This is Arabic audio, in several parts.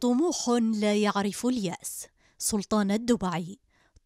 طموح لا يعرف الياس سلطان الدبعي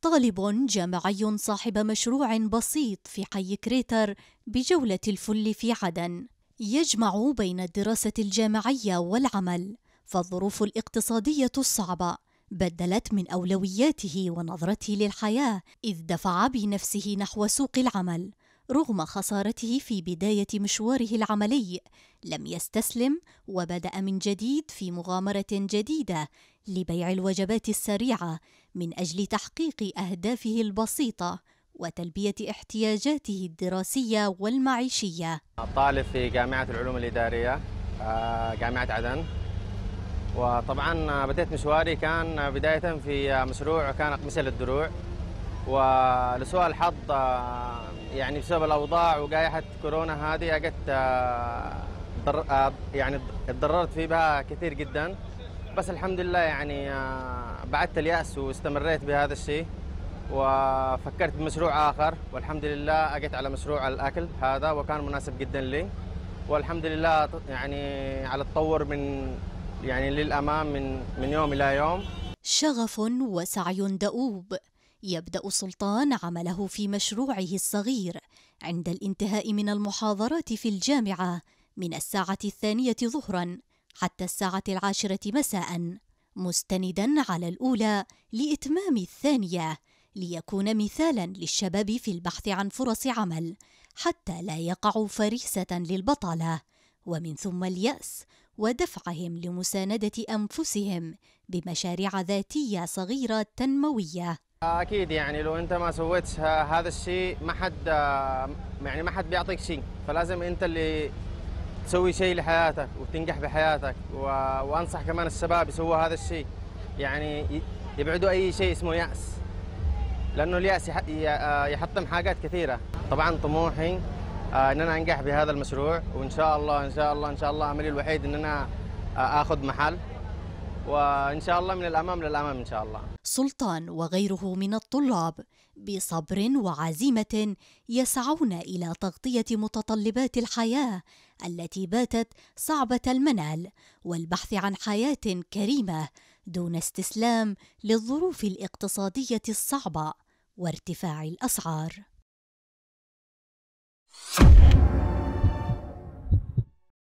طالب جامعي صاحب مشروع بسيط في حي كريتر بجولة الفل في عدن يجمع بين الدراسة الجامعية والعمل فالظروف الاقتصادية الصعبة بدلت من أولوياته ونظرته للحياة إذ دفع بنفسه نحو سوق العمل رغم خسارته في بداية مشواره العملي لم يستسلم وبدأ من جديد في مغامرة جديدة لبيع الوجبات السريعة من أجل تحقيق أهدافه البسيطة وتلبية احتياجاته الدراسية والمعيشية طالب في جامعة العلوم الإدارية آه، جامعة عدن وطبعا بدأت مشواري كان بداية في مشروع كان مثل الدروع ولسوء الحظ آه، يعني بسبب الاوضاع وجائحه كورونا هذه اجت آه، آه، يعني اتضررت فيها كثير جدا بس الحمد لله يعني بعدت الياس واستمريت بهذا الشيء وفكرت بمشروع اخر والحمد لله اجت على مشروع الاكل هذا وكان مناسب جدا لي والحمد لله يعني على التطور من يعني للامام من من يوم الى يوم شغف وسعي دؤوب يبدأ سلطان عمله في مشروعه الصغير عند الانتهاء من المحاضرات في الجامعة من الساعة الثانية ظهرا حتى الساعة العاشرة مساء مستندا على الأولى لإتمام الثانية ليكون مثالا للشباب في البحث عن فرص عمل حتى لا يقعوا فريسة للبطالة ومن ثم اليأس ودفعهم لمساندة أنفسهم بمشاريع ذاتية صغيرة تنموية اكيد يعني لو انت ما سويت هذا الشيء ما حد آه، يعني ما حد بيعطيك شيء فلازم انت اللي تسوي شيء لحياتك وتنجح بحياتك و... وانصح كمان الشباب يسووا هذا الشيء يعني يبعدوا اي شيء اسمه ياس لانه الياس يح... آه، يحطم حاجات كثيره طبعا طموحي آه، ان انا انجح بهذا المشروع وان شاء الله ان شاء الله ان شاء الله عملي الوحيد ان انا اخذ محل وان شاء الله من الامام للامام ان شاء الله السلطان وغيره من الطلاب بصبر وعزيمه يسعون الى تغطيه متطلبات الحياه التي باتت صعبه المنال والبحث عن حياه كريمه دون استسلام للظروف الاقتصاديه الصعبه وارتفاع الاسعار